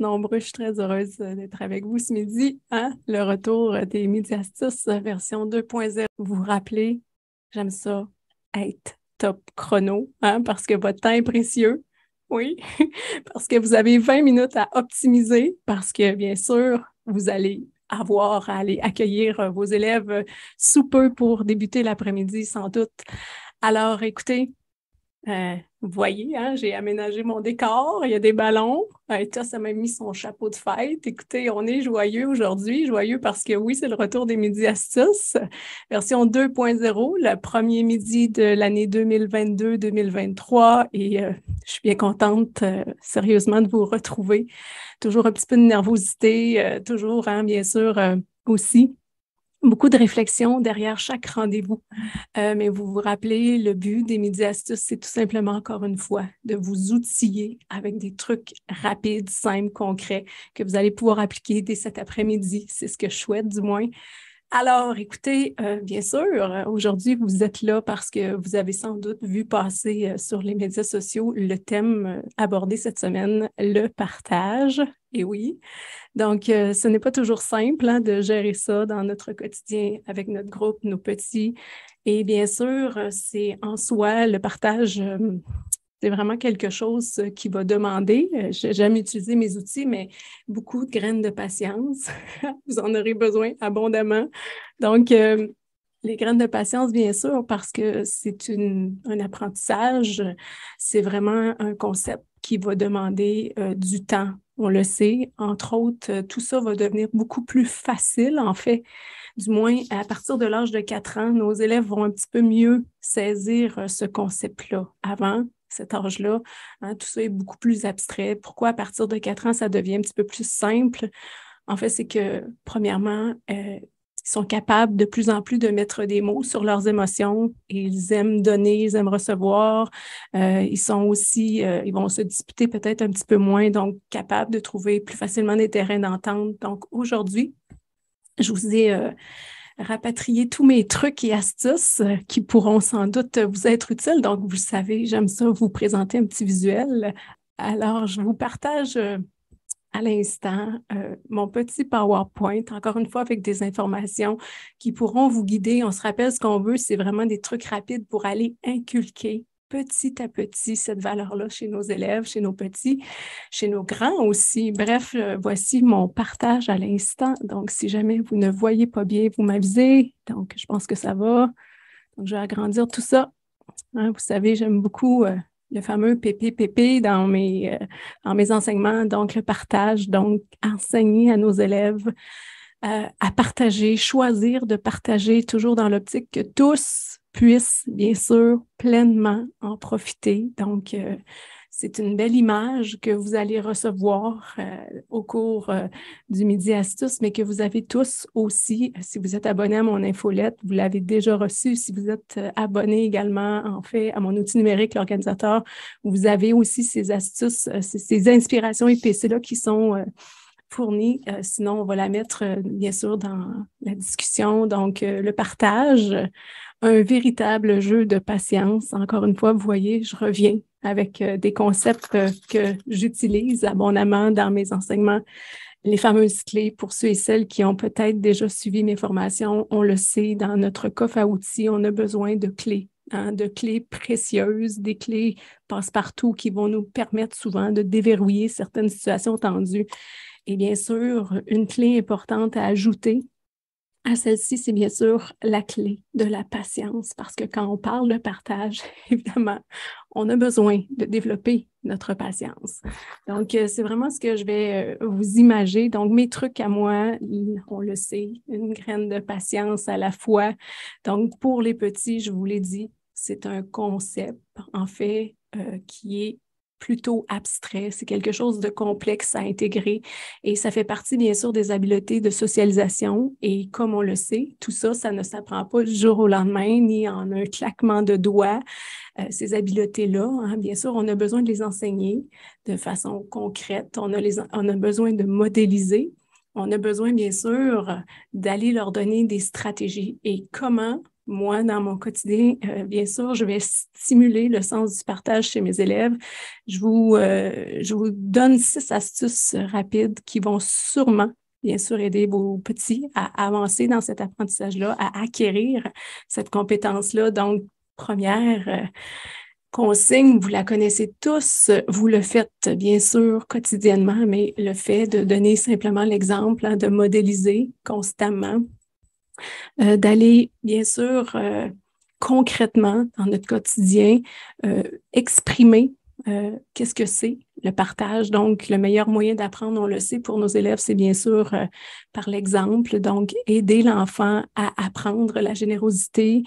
nombreux. Je suis très heureuse euh, d'être avec vous ce midi. Hein? Le retour euh, des médias euh, version 2.0. Vous vous rappelez, j'aime ça, être top chrono, hein? parce que votre temps est précieux. Oui, parce que vous avez 20 minutes à optimiser, parce que bien sûr, vous allez avoir à aller accueillir vos élèves sous peu pour débuter l'après-midi, sans doute. Alors, écoutez, euh, vous voyez, hein, j'ai aménagé mon décor, il y a des ballons. Ça euh, ça m'a mis son chapeau de fête. Écoutez, on est joyeux aujourd'hui, joyeux parce que oui, c'est le retour des midi astuces, version 2.0, le premier midi de l'année 2022-2023. Et euh, je suis bien contente, sérieusement, de vous retrouver. Toujours un petit peu de nervosité, toujours, hein, bien sûr, aussi beaucoup de réflexion derrière chaque rendez-vous. Euh, mais vous vous rappelez, le but des midi-astuces, c'est tout simplement, encore une fois, de vous outiller avec des trucs rapides, simples, concrets, que vous allez pouvoir appliquer dès cet après-midi. C'est ce que je souhaite, du moins. Alors, écoutez, euh, bien sûr, aujourd'hui, vous êtes là parce que vous avez sans doute vu passer euh, sur les médias sociaux le thème euh, abordé cette semaine, le partage. Et oui, donc ce n'est pas toujours simple hein, de gérer ça dans notre quotidien avec notre groupe, nos petits. Et bien sûr, c'est en soi le partage c'est vraiment quelque chose euh, qui va demander, euh, jamais utilisé mes outils, mais beaucoup de graines de patience. Vous en aurez besoin abondamment. Donc, euh, les graines de patience, bien sûr, parce que c'est un apprentissage, c'est vraiment un concept qui va demander du temps, on le sait. Entre autres, tout ça va devenir beaucoup plus facile, en fait. Du moins, à partir de l'âge de 4 ans, nos élèves vont un petit peu mieux saisir ce concept-là. Avant, cet âge-là. Hein, tout ça est beaucoup plus abstrait. Pourquoi à partir de 4 ans, ça devient un petit peu plus simple? En fait, c'est que, premièrement, euh, ils sont capables de plus en plus de mettre des mots sur leurs émotions. Ils aiment donner, ils aiment recevoir. Euh, ils sont aussi, euh, ils vont se disputer peut-être un petit peu moins, donc capables de trouver plus facilement des terrains d'entente. Donc aujourd'hui, je vous ai rapatrier tous mes trucs et astuces euh, qui pourront sans doute vous être utiles. Donc, vous le savez, j'aime ça vous présenter un petit visuel. Alors, je vous partage euh, à l'instant euh, mon petit PowerPoint, encore une fois avec des informations qui pourront vous guider. On se rappelle ce qu'on veut, c'est vraiment des trucs rapides pour aller inculquer petit à petit cette valeur-là chez nos élèves, chez nos petits, chez nos grands aussi. Bref, euh, voici mon partage à l'instant. Donc, si jamais vous ne voyez pas bien, vous m'avisez. Donc, je pense que ça va. Donc, je vais agrandir tout ça. Hein, vous savez, j'aime beaucoup euh, le fameux PPPP dans mes, euh, dans mes enseignements, donc le partage, donc enseigner à nos élèves à partager, choisir de partager, toujours dans l'optique que tous puissent bien sûr pleinement en profiter. Donc, euh, c'est une belle image que vous allez recevoir euh, au cours euh, du Midi Astuce, mais que vous avez tous aussi, si vous êtes abonné à mon infolette, vous l'avez déjà reçu. Si vous êtes abonné également, en fait, à mon outil numérique, l'organisateur, vous avez aussi ces astuces, ces, ces inspirations pc là qui sont fourni. Euh, sinon, on va la mettre, euh, bien sûr, dans la discussion. Donc, euh, le partage, un véritable jeu de patience. Encore une fois, vous voyez, je reviens avec des concepts que j'utilise abondamment dans mes enseignements. Les fameuses clés pour ceux et celles qui ont peut-être déjà suivi mes formations, on le sait, dans notre coffre à outils, on a besoin de clés hein, de clés précieuses, des clés passe-partout qui vont nous permettre souvent de déverrouiller certaines situations tendues. Et bien sûr, une clé importante à ajouter à celle-ci, c'est bien sûr la clé de la patience, parce que quand on parle de partage, évidemment, on a besoin de développer notre patience. Donc, euh, c'est vraiment ce que je vais euh, vous imaginer Donc, mes trucs à moi, on le sait, une graine de patience à la fois. Donc, pour les petits, je vous l'ai dit, c'est un concept, en fait, euh, qui est plutôt abstrait, c'est quelque chose de complexe à intégrer et ça fait partie bien sûr des habiletés de socialisation et comme on le sait, tout ça, ça ne s'apprend pas du jour au lendemain ni en un claquement de doigts. Euh, ces habiletés-là, hein. bien sûr, on a besoin de les enseigner de façon concrète, on a, les, on a besoin de modéliser, on a besoin bien sûr d'aller leur donner des stratégies et comment moi, dans mon quotidien, euh, bien sûr, je vais stimuler le sens du partage chez mes élèves. Je vous, euh, je vous donne six astuces rapides qui vont sûrement, bien sûr, aider vos petits à avancer dans cet apprentissage-là, à acquérir cette compétence-là. Donc, première euh, consigne, vous la connaissez tous, vous le faites bien sûr quotidiennement, mais le fait de donner simplement l'exemple, hein, de modéliser constamment, euh, d'aller, bien sûr, euh, concrètement, dans notre quotidien, euh, exprimer qu'est-ce que c'est le partage. Donc, le meilleur moyen d'apprendre, on le sait, pour nos élèves, c'est bien sûr par l'exemple. Donc, aider l'enfant à apprendre la générosité,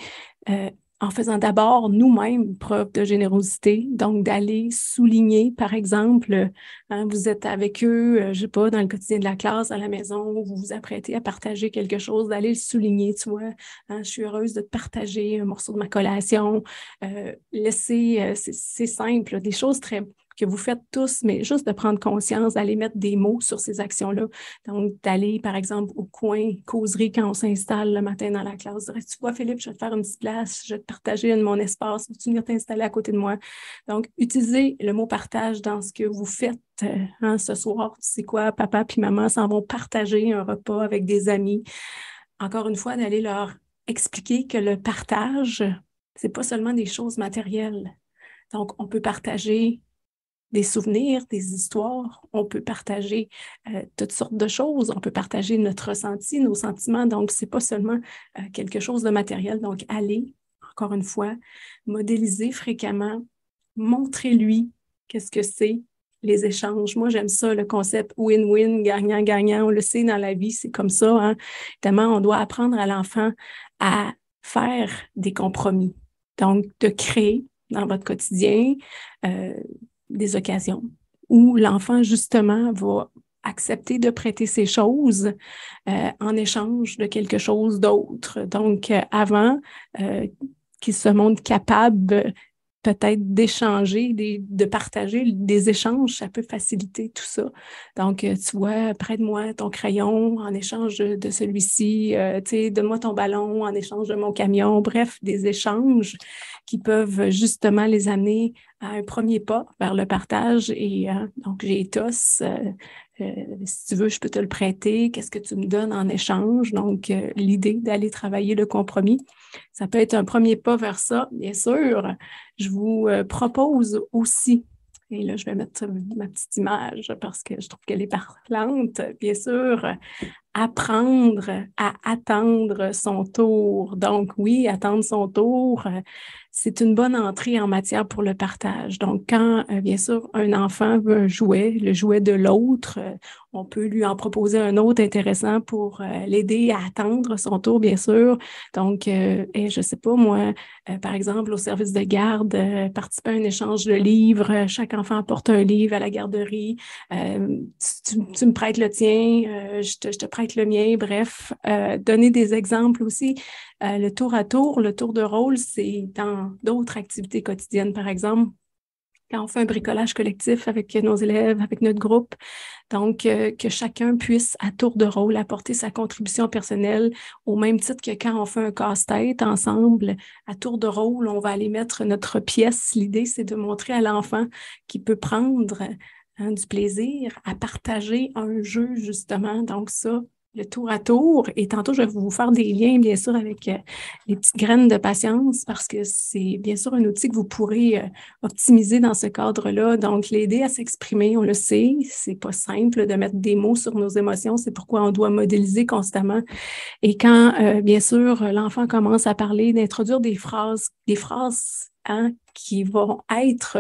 en faisant d'abord nous-mêmes preuve de générosité, donc d'aller souligner, par exemple, hein, vous êtes avec eux, euh, je sais pas, dans le quotidien de la classe, à la maison, vous vous apprêtez à partager quelque chose, d'aller le souligner, tu vois, hein, je suis heureuse de te partager un morceau de ma collation, euh, laisser, euh, c'est simple, des choses très que vous faites tous, mais juste de prendre conscience, d'aller mettre des mots sur ces actions-là. Donc, d'aller, par exemple, au coin causerie quand on s'installe le matin dans la classe, tu vois, Philippe, je vais te faire une petite place, je vais te partager mon espace, veux-tu venir t'installer à côté de moi? Donc, utilisez le mot partage dans ce que vous faites euh, hein, ce soir. Tu sais quoi, papa puis maman s'en vont partager un repas avec des amis. Encore une fois, d'aller leur expliquer que le partage, c'est pas seulement des choses matérielles. Donc, on peut partager des souvenirs, des histoires. On peut partager euh, toutes sortes de choses. On peut partager notre ressenti, nos sentiments. Donc, ce n'est pas seulement euh, quelque chose de matériel. Donc, allez, encore une fois, modéliser fréquemment, montrez-lui qu'est-ce que c'est les échanges. Moi, j'aime ça, le concept win-win, gagnant-gagnant. On le sait dans la vie, c'est comme ça. Évidemment, hein. on doit apprendre à l'enfant à faire des compromis. Donc, de créer dans votre quotidien, euh, des occasions où l'enfant, justement, va accepter de prêter ses choses euh, en échange de quelque chose d'autre. Donc, euh, avant euh, qu'il se montre capable peut-être d'échanger, de partager des échanges, ça peut faciliter tout ça. Donc, euh, tu vois, près de moi ton crayon en échange de celui-ci, euh, tu sais, donne-moi ton ballon en échange de mon camion, bref, des échanges qui peuvent justement les amener à un premier pas vers le partage. Et euh, donc, j'ai tous... Euh, si tu veux, je peux te le prêter. Qu'est-ce que tu me donnes en échange? Donc, euh, l'idée d'aller travailler le compromis, ça peut être un premier pas vers ça, bien sûr. Je vous euh, propose aussi et là, je vais mettre ma petite image parce que je trouve qu'elle est parlante, bien sûr. Apprendre à attendre son tour. Donc, oui, attendre son tour, c'est une bonne entrée en matière pour le partage. Donc, quand, euh, bien sûr, un enfant veut un jouet, le jouet de l'autre, euh, on peut lui en proposer un autre intéressant pour euh, l'aider à attendre son tour, bien sûr. Donc, je ne sais pas, moi, par exemple, au service de garde, participer à un échange de livres, chaque enfant apporte un livre à la garderie, tu, me prêtes le tien, je te, je, te, prête le mien, bref, donner des exemples aussi euh, le tour à tour, le tour de rôle, c'est dans d'autres activités quotidiennes, par exemple. Quand on fait un bricolage collectif avec nos élèves, avec notre groupe, donc euh, que chacun puisse à tour de rôle apporter sa contribution personnelle au même titre que quand on fait un casse-tête ensemble, à tour de rôle, on va aller mettre notre pièce. L'idée, c'est de montrer à l'enfant qu'il peut prendre hein, du plaisir à partager un jeu, justement. Donc, ça, tour à tour. Et tantôt, je vais vous faire des liens, bien sûr, avec euh, les petites graines de patience, parce que c'est bien sûr un outil que vous pourrez euh, optimiser dans ce cadre-là. Donc, l'aider à s'exprimer, on le sait, c'est pas simple de mettre des mots sur nos émotions. C'est pourquoi on doit modéliser constamment. Et quand, euh, bien sûr, l'enfant commence à parler, d'introduire des phrases, des phrases hein, qui vont être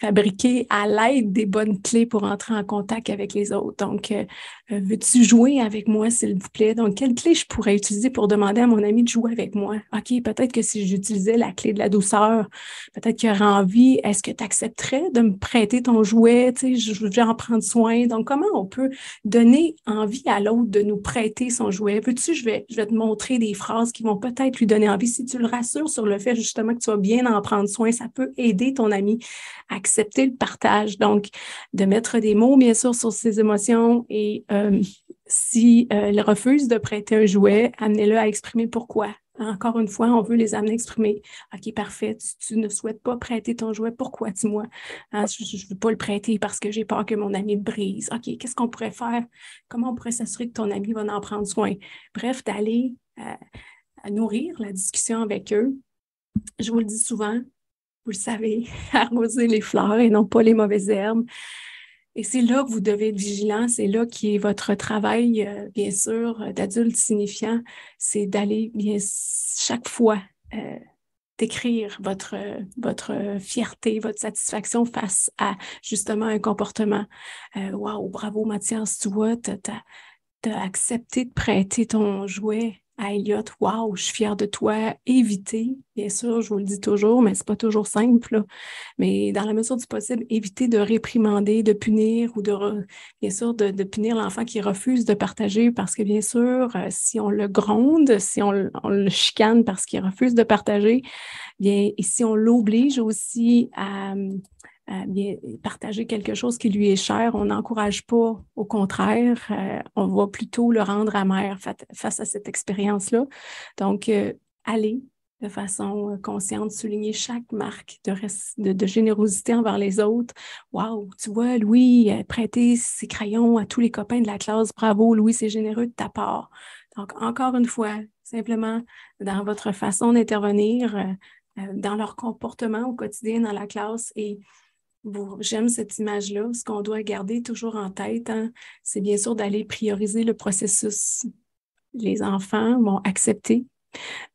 fabriquer à l'aide des bonnes clés pour entrer en contact avec les autres. Donc, euh, euh, veux-tu jouer avec moi, s'il vous plaît? Donc, quelle clé je pourrais utiliser pour demander à mon ami de jouer avec moi? OK, peut-être que si j'utilisais la clé de la douceur, peut-être qu'il aurait envie, est-ce que tu accepterais de me prêter ton jouet? Tu je veux en prendre soin. Donc, comment on peut donner envie à l'autre de nous prêter son jouet? Veux-tu, je vais, je vais te montrer des phrases qui vont peut-être lui donner envie. Si tu le rassures sur le fait justement que tu vas bien en prendre soin, ça peut aider ton ami à Accepter le partage. Donc, de mettre des mots, bien sûr, sur ses émotions et euh, si elle euh, refuse de prêter un jouet, amenez-le à exprimer pourquoi. Encore une fois, on veut les amener à exprimer. OK, parfait, tu, tu ne souhaites pas prêter ton jouet, pourquoi, dis-moi? Hein, je ne veux pas le prêter parce que j'ai peur que mon ami le brise. OK, qu'est-ce qu'on pourrait faire? Comment on pourrait s'assurer que ton ami va en prendre soin? Bref, d'aller euh, nourrir la discussion avec eux. Je vous le dis souvent, vous le savez, arroser les fleurs et non pas les mauvaises herbes. Et c'est là que vous devez être vigilant, c'est là qui est votre travail, euh, bien sûr, euh, d'adulte signifiant, c'est d'aller bien chaque fois euh, décrire votre, votre fierté, votre satisfaction face à justement un comportement. Waouh, wow, bravo Mathias, tu vois, tu as, accepté de prêter ton jouet à Elliot, wow, je suis fière de toi, évitez, bien sûr, je vous le dis toujours, mais ce n'est pas toujours simple, mais dans la mesure du possible, évitez de réprimander, de punir ou de, bien sûr, de, punir l'enfant qui refuse de partager parce que, bien sûr, euh, si on le gronde, si on, le chicane parce qu'il refuse de partager, bien, et si on l'oblige aussi à, partager quelque chose qui lui est cher, on n'encourage pas, au contraire, euh, on va plutôt le rendre amer face à cette expérience-là. Donc, euh, allez de façon euh, consciente, souligner chaque marque de, générosité envers les autres. Waouh, tu vois, Louis, prêter ses crayons à tous les copains de la classe. Bravo, Louis, c'est généreux de ta part. Donc, encore une fois, simplement dans votre façon d'intervenir, dans leur comportement au quotidien dans la classe et J'aime cette image-là. Ce qu'on doit garder toujours en tête, hein. c'est bien sûr d'aller prioriser le processus. Les enfants vont accepter,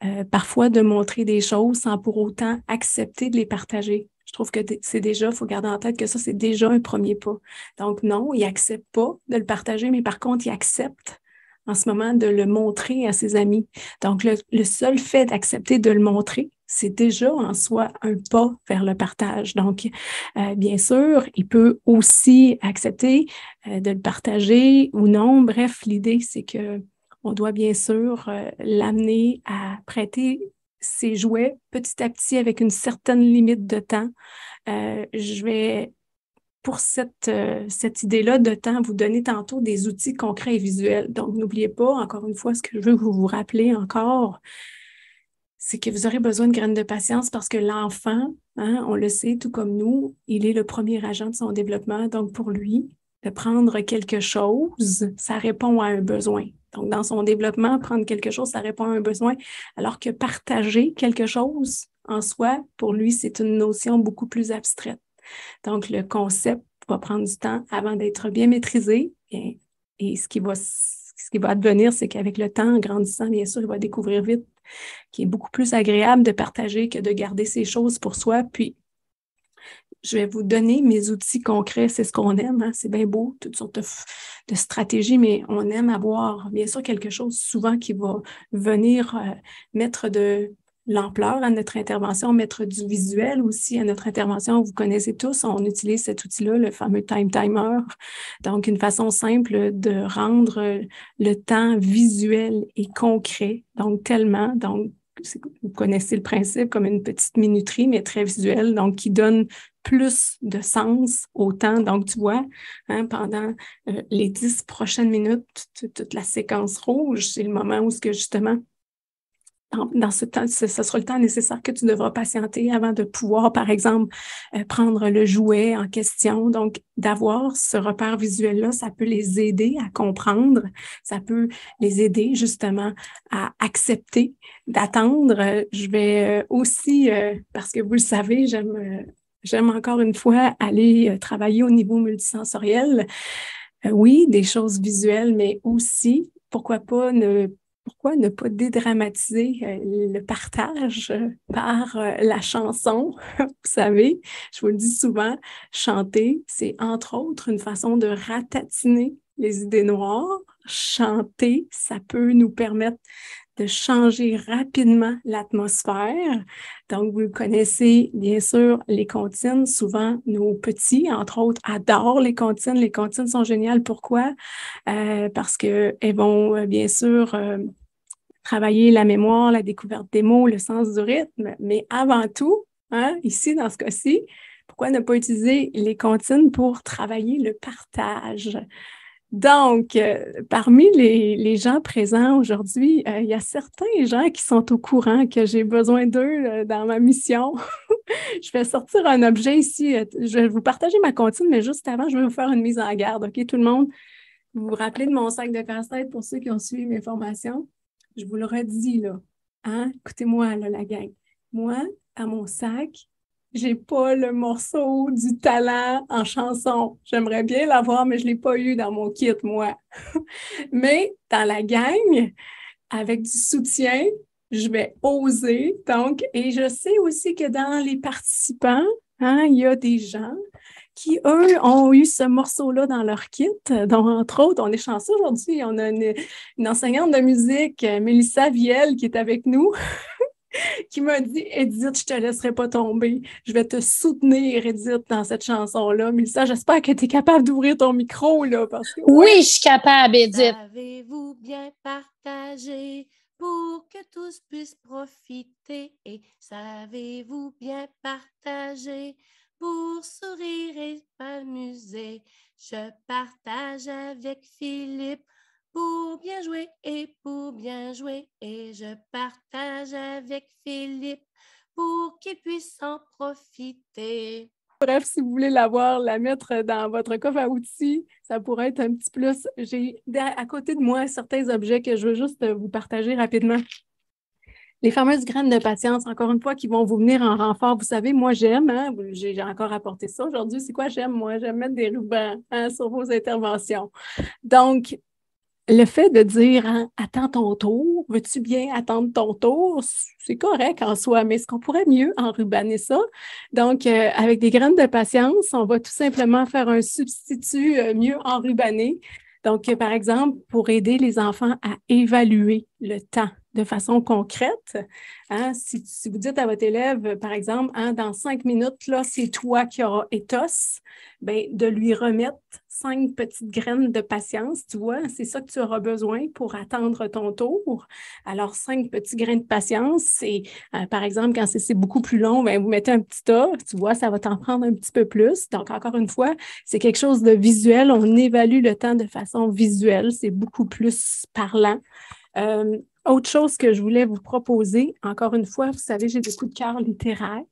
euh, parfois de montrer des choses sans pour autant accepter de les partager. Je trouve que c'est déjà, il faut garder en tête que ça, c'est déjà un premier pas. Donc, non, il n'acceptent pas de le partager, mais par contre, il accepte en ce moment de le montrer à ses amis. Donc, le seul fait d'accepter de le montrer, c'est déjà en soi un pas vers le partage. Donc, euh, bien sûr, il peut aussi accepter euh, de le partager ou non. Bref, l'idée, c'est que on doit bien sûr euh, l'amener à prêter ses jouets petit à petit avec une certaine limite de temps. je vais pour cette, cette idée-là de temps, vous donner tantôt des outils concrets et visuels. Donc, n'oubliez pas, encore une fois, ce que je veux que vous vous rappelez encore, c'est que vous aurez besoin de graines de patience parce que l'enfant, hein, on le sait, tout comme nous, il est le premier agent de son développement. Donc, pour lui, de prendre quelque chose, ça répond à un besoin. Donc, dans son développement, prendre quelque chose, ça répond à un besoin, alors que partager quelque chose en soi, pour lui, c'est une notion beaucoup plus abstraite. Donc, le concept va prendre du temps avant d'être bien maîtrisé. Et, ce qui va, ce qui va advenir, c'est qu'avec le temps, en grandissant, bien sûr, il va découvrir vite qui est beaucoup plus agréable de partager que de garder ces choses pour soi. Puis, je vais vous donner mes outils concrets, c'est ce qu'on aime, hein. c'est bien beau, toutes sortes de, stratégies, mais on aime avoir, bien sûr, quelque chose souvent qui va venir euh, mettre de, l'ampleur à notre intervention, mettre du visuel aussi à notre intervention. Vous connaissez tous, on utilise cet outil-là, le fameux time timer. Donc, une façon simple de rendre le temps visuel et concret, donc tellement, donc vous connaissez le principe comme une petite minuterie, mais très visuelle, donc qui donne plus de sens au temps. Donc, tu vois, hein, pendant euh, les dix prochaines minutes, toute la séquence rouge, c'est le moment où ce que justement dans ce temps, ce, sera le temps nécessaire que tu devras patienter avant de pouvoir, par exemple, euh, prendre le jouet en question. Donc, d'avoir ce repère visuel-là, ça peut les aider à comprendre, ça peut les aider justement à accepter, d'attendre. Euh, je vais euh, aussi, parce que vous le savez, j'aime, j'aime encore une fois aller travailler au niveau multisensoriel. oui, des choses visuelles, mais aussi pourquoi pas ne pourquoi ne pas dédramatiser euh, le partage euh, par euh, la chanson? Vous savez, je vous le dis souvent, chanter, c'est entre autres une façon de ratatiner les idées noires. Chanter, ça peut nous permettre de changer rapidement l'atmosphère. Donc, vous connaissez bien sûr les comptines. Souvent, nos petits, entre autres, adorent les comptines. Les comptines sont géniales. Pourquoi? Euh, parce qu'elles vont euh, bien sûr euh, travailler la mémoire, la découverte des mots, le sens du rythme. Mais avant tout, hein, ici, dans ce cas-ci, pourquoi ne pas utiliser les comptines pour travailler le partage? Donc, euh, parmi les, gens présents aujourd'hui, euh, il y a certains gens qui sont au courant que j'ai besoin d'eux euh, dans ma mission. je vais sortir un objet ici. Je vais vous partager ma comptine, mais juste avant, je vais vous faire une mise en garde. OK, tout le monde, vous vous rappelez de mon sac de casse pour ceux qui ont suivi mes formations? Je vous le redis, là. Hein? Écoutez-moi, là, la gang. Moi, à mon sac, j'ai pas le morceau du talent en chanson. J'aimerais bien l'avoir, mais je l'ai pas eu dans mon kit, moi. mais dans la gang, avec du soutien, je vais oser. Donc, et je sais aussi que dans les participants, hein, il y a des gens qui, eux, ont eu ce morceau-là dans leur kit, dont, entre autres, on est chanceux aujourd'hui, on a une, enseignante de musique, Mélissa Vielle, qui est avec nous, qui m'a dit Edith, je te laisserai pas tomber. Je vais te soutenir, Edith, dans cette chanson-là. ça, j'espère que tu es capable d'ouvrir ton micro, là. Parce que, Oui, je suis capable, Edith. savez vous bien partagé pour que tous puissent profiter? Et savez-vous bien partager pour sourire et s'amuser? Je partage avec Philippe pour bien jouer et pour bien jouer. Et je partage avec Philippe pour qu'il puisse en profiter. Bref, si vous voulez l'avoir, la mettre dans votre coffre à outils, ça pourrait être un petit plus. J'ai à côté de moi certains objets que je veux juste vous partager rapidement. Les fameuses graines de patience, encore une fois, qui vont vous venir en renfort. Vous savez, moi, j'aime, hein, j'ai encore apporté ça aujourd'hui. C'est quoi j'aime, moi? J'aime mettre des rubans hein, sur vos interventions. Donc, le fait de dire hein, attends ton tour, veux-tu bien attendre ton tour, c'est correct en soi, mais est-ce qu'on pourrait mieux enrubaner ça? Donc, euh, avec des graines de patience, on va tout simplement faire un substitut euh, mieux enrubanné. Donc, euh, par exemple, pour aider les enfants à évaluer le temps de façon concrète. Hein, si, vous dites à votre élève, par exemple, hein, dans cinq minutes, là, c'est toi qui auras étos, ben, de lui remettre cinq petites graines de patience, tu vois, c'est ça que tu auras besoin pour attendre ton tour. Alors, cinq petits grains de patience, c'est, euh, par exemple, quand c'est beaucoup plus long, ben, vous mettez un petit tas, tu vois, ça va t'en prendre un petit peu plus. Donc, encore une fois, c'est quelque chose de visuel, on évalue le temps de façon visuelle, c'est beaucoup plus parlant. Euh, autre chose que je voulais vous proposer, encore une fois, vous savez, j'ai des coups de cœur littéraires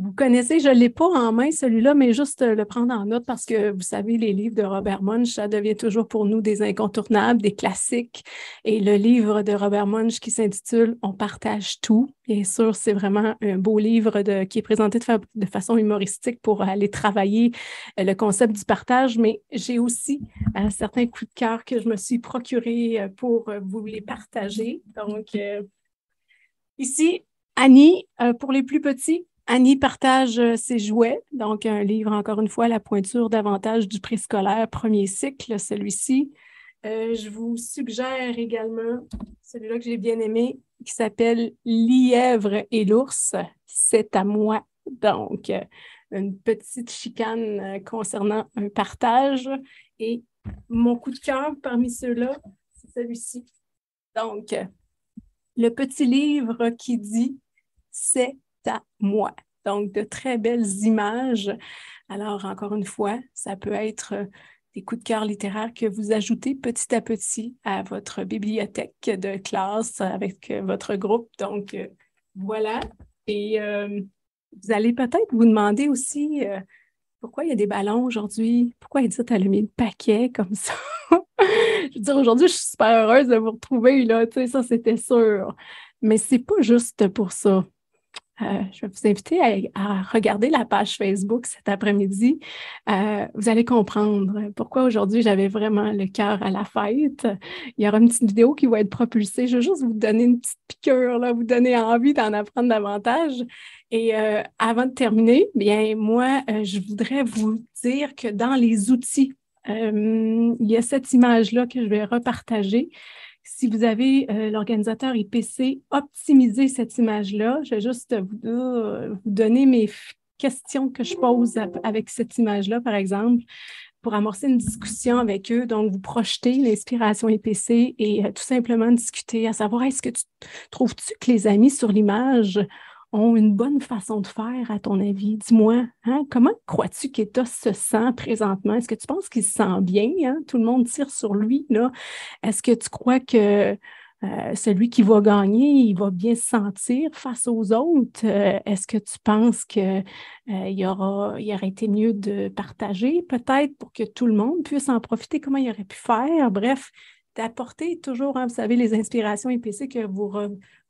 vous connaissez, je ne l'ai pas en main celui-là, mais juste euh, le prendre en note parce que vous savez, les livres de Robert Munch, ça devient toujours pour nous des incontournables, des classiques. Et le livre de Robert Munch qui s'intitule On partage tout, bien sûr, c'est vraiment un beau livre qui est présenté de, façon humoristique pour aller travailler euh, le concept du partage, mais j'ai aussi un euh, certain coup de cœur que je me suis procuré pour vous les partager. Donc, ici, Annie, pour les plus petits, Annie partage euh, ses jouets, donc un livre, encore une fois, la pointure davantage du scolaire, premier cycle, celui-ci. Euh, je vous suggère également celui-là que j'ai bien aimé, qui s'appelle Lièvre et l'ours, c'est à moi. Donc, une petite chicane euh, concernant un partage. Et mon coup de cœur parmi ceux-là, c'est celui-ci. Donc, le petit livre qui dit C'est à moi. Donc, de très belles images. Alors, encore une fois, ça peut être euh, des coups de cœur littéraires que vous ajoutez petit à petit à votre bibliothèque de classe avec euh, votre groupe. Donc, euh, voilà. Et vous allez peut-être vous demander aussi pourquoi il y a des ballons aujourd'hui, pourquoi Edith a mis le paquet comme ça. je veux dire, aujourd'hui, je suis super heureuse de vous retrouver, là, tu sais, ça c'était sûr. Mais c'est pas juste pour ça. Euh, je vais vous inviter à, regarder la page Facebook cet après-midi. Euh, vous allez comprendre pourquoi aujourd'hui j'avais vraiment le cœur à la fête. Il y aura une petite vidéo qui va être propulsée. Je veux juste vous donner une petite piqûre, là, vous donner envie d'en apprendre davantage. Et euh, avant de terminer, bien moi, je voudrais vous dire que dans les outils, il y a cette image-là que je vais repartager si vous avez euh, l'organisateur IPC, optimisez cette image-là. Je vais juste vous, euh, donner mes questions que je pose avec cette image-là, par exemple, pour amorcer une discussion avec eux. Donc, vous projetez l'inspiration IPC et euh, tout simplement discuter à savoir est-ce que tu trouves-tu que les amis sur l'image ont une bonne façon de faire, à ton avis? Dis-moi, hein, comment crois-tu qu'État se sent présentement? Est-ce que tu penses qu'il se sent bien? Hein? Tout le monde tire sur lui. Est-ce que tu crois que euh, celui qui va gagner, il va bien se sentir face aux autres. Euh, est-ce que tu penses qu'il euh, y aura, aurait été mieux de partager peut-être pour que tout le monde puisse en profiter? Comment il aurait pu faire? Bref, d'apporter toujours, hein, vous savez, les inspirations IPC que vous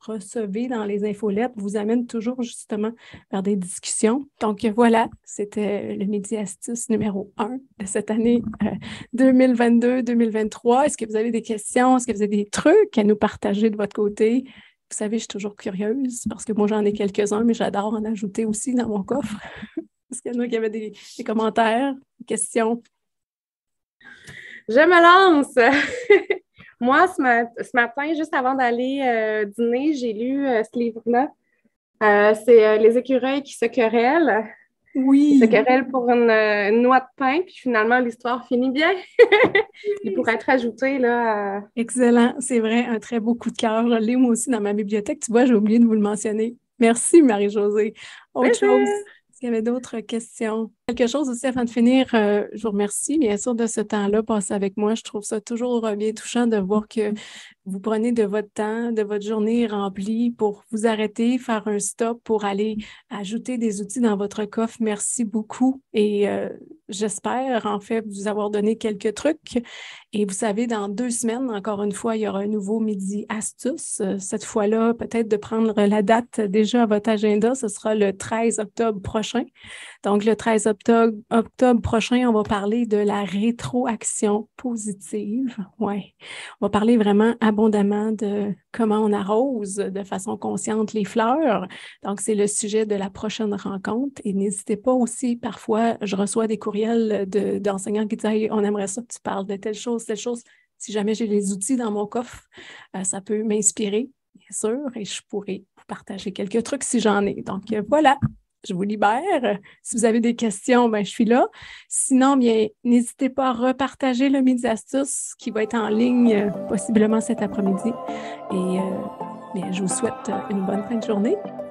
recevez dans les infolettes vous amènent toujours justement vers des discussions. Donc voilà, c'était le médiastice numéro 1 de cette année 2022-2023. Euh, Est-ce que vous avez des questions? Est-ce que vous avez des trucs à nous partager de votre côté? Vous savez, je suis toujours curieuse parce que moi, j'en ai quelques-uns, mais j'adore en ajouter aussi dans mon coffre. Est-ce qu'il y en a qui avaient des commentaires, des questions. Je me lance! Moi, ce, matin, juste avant d'aller euh, dîner, j'ai lu euh, ce livre-là. Euh, c'est Les écureuils qui se querellent. Oui. Ils se querellent pour une, noix de pain, puis finalement, l'histoire finit bien. Il pourrait être ajouté, là. Excellent. C'est vrai, un très beau coup de cœur. Je l'ai, moi aussi, dans ma bibliothèque. Tu vois, j'ai oublié de vous le mentionner. Merci, Marie-Josée. Autre chose? est qu'il y avait d'autres questions? Quelque chose aussi avant de finir, euh, je vous remercie bien sûr de ce temps-là passé avec moi. Je trouve ça toujours euh, bien touchant de voir que mm-hmm. vous prenez de votre temps, de votre journée remplie pour vous arrêter, faire un stop pour aller ajouter des outils dans votre coffre. Merci beaucoup et euh, j'espère en fait vous avoir donné quelques trucs. Et vous savez, dans deux semaines, encore une fois, il y aura un nouveau midi astuce. Cette fois-là, peut-être de prendre la date déjà à votre agenda. Ce sera le 13 octobre prochain. Donc le 13 octobre octobre, prochain, on va parler de la rétroaction positive. Ouais. On va parler vraiment abondamment de comment on arrose de façon consciente les fleurs. Donc, c'est le sujet de la prochaine rencontre. Et n'hésitez pas aussi, parfois, je reçois des courriels d'enseignants qui disent On aimerait ça que tu parles de telle chose, telle chose. Si jamais j'ai les outils dans mon coffre, euh, ça peut m'inspirer, bien sûr, et je pourrais vous partager quelques trucs si j'en ai. Donc, voilà je vous libère. Si vous avez des questions, ben, je suis là. Sinon, bien, n'hésitez pas à repartager le Midi Astuce qui va être en ligne euh, possiblement cet après-midi. Et euh, je vous souhaite une bonne fin de journée.